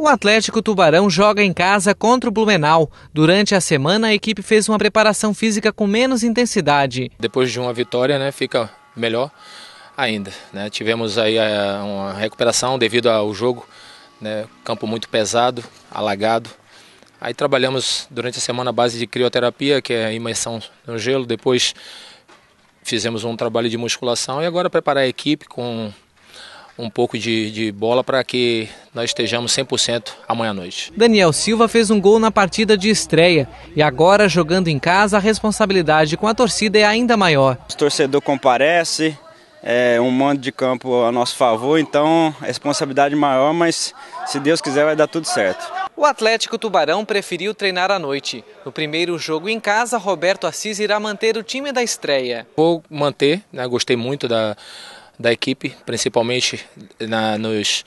O Atlético Tubarão joga em casa contra o Blumenau. Durante a semana, a equipe fez uma preparação física com menos intensidade. Depois de uma vitória, né, fica melhor ainda. Né? Tivemos aí eh, uma recuperação devido ao jogo, né? campo muito pesado, alagado. Aí trabalhamos durante a semana a base de crioterapia, que é a imersão no gelo. Depois fizemos um trabalho de musculação e agora preparar a equipe com um pouco de, de bola para que nós estejamos 100% amanhã à noite. Daniel Silva fez um gol na partida de estreia e agora, jogando em casa, a responsabilidade com a torcida é ainda maior. O torcedor comparece, é um monte de campo a nosso favor, então responsabilidade maior, mas se Deus quiser vai dar tudo certo. O Atlético Tubarão preferiu treinar à noite. No primeiro jogo em casa, Roberto Assis irá manter o time da estreia. Vou manter, né? gostei muito da, da equipe, principalmente na, nos,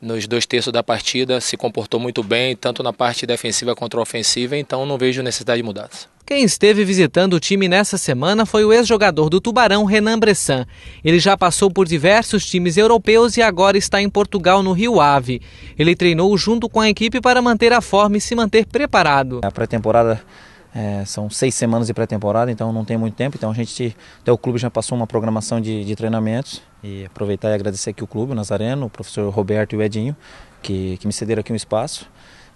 nos dois terços da partida, se comportou muito bem, tanto na parte defensiva quanto ofensiva, então não vejo necessidade de mudanças. Quem esteve visitando o time nessa semana foi o ex-jogador do Tubarão, Renan Bressan. Ele já passou por diversos times europeus e agora está em Portugal, no Rio Ave. Ele treinou junto com a equipe para manter a forma e se manter preparado. A pré-temporada é, são seis semanas de pré-temporada, então não tem muito tempo. Então a gente, até o clube já passou uma programação de, de treinamentos. E aproveitar e agradecer aqui o clube, o Nazareno, o professor Roberto e o Edinho, que, que me cederam aqui um espaço.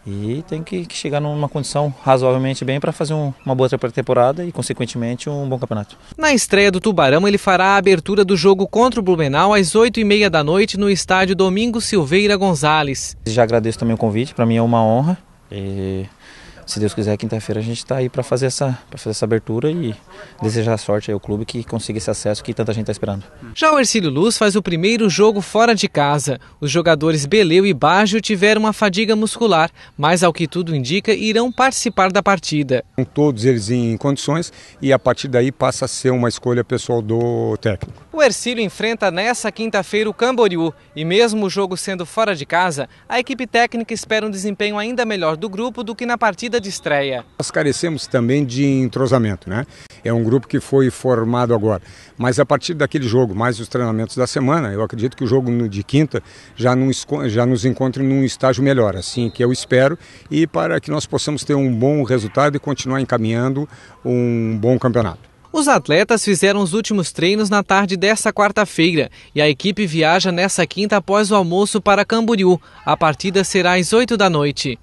E tem que, que chegar numa condição razoavelmente bem para fazer um, uma boa pré-temporada e, consequentemente, um bom campeonato. Na estreia do Tubarão, ele fará a abertura do jogo contra o Blumenau às 8h30 da noite no estádio Domingo Silveira Gonzalez. Já agradeço também o convite, para mim é uma honra. E se Deus quiser, quinta-feira a gente está aí para fazer essa para fazer essa abertura e desejar sorte ao clube que consiga esse acesso que tanta gente está esperando. Já o Ercílio Luz faz o primeiro jogo fora de casa. Os jogadores Beleu e Baggio tiveram uma fadiga muscular, mas ao que tudo indica, irão participar da partida. Com todos eles em condições e a partir daí passa a ser uma escolha pessoal do técnico. O Ercílio enfrenta nessa quinta-feira o Camboriú e mesmo o jogo sendo fora de casa, a equipe técnica espera um desempenho ainda melhor do grupo do que na partida de estreia. Nós carecemos também de entrosamento, né? É um grupo que foi formado agora. Mas a partir daquele jogo, mais os treinamentos da semana, eu acredito que o jogo de quinta já nos, já nos encontre num estágio melhor, assim que eu espero, e para que nós possamos ter um bom resultado e continuar encaminhando um bom campeonato. Os atletas fizeram os últimos treinos na tarde desta quarta-feira e a equipe viaja nessa quinta após o almoço para Camboriú. A partida será às 8 da noite.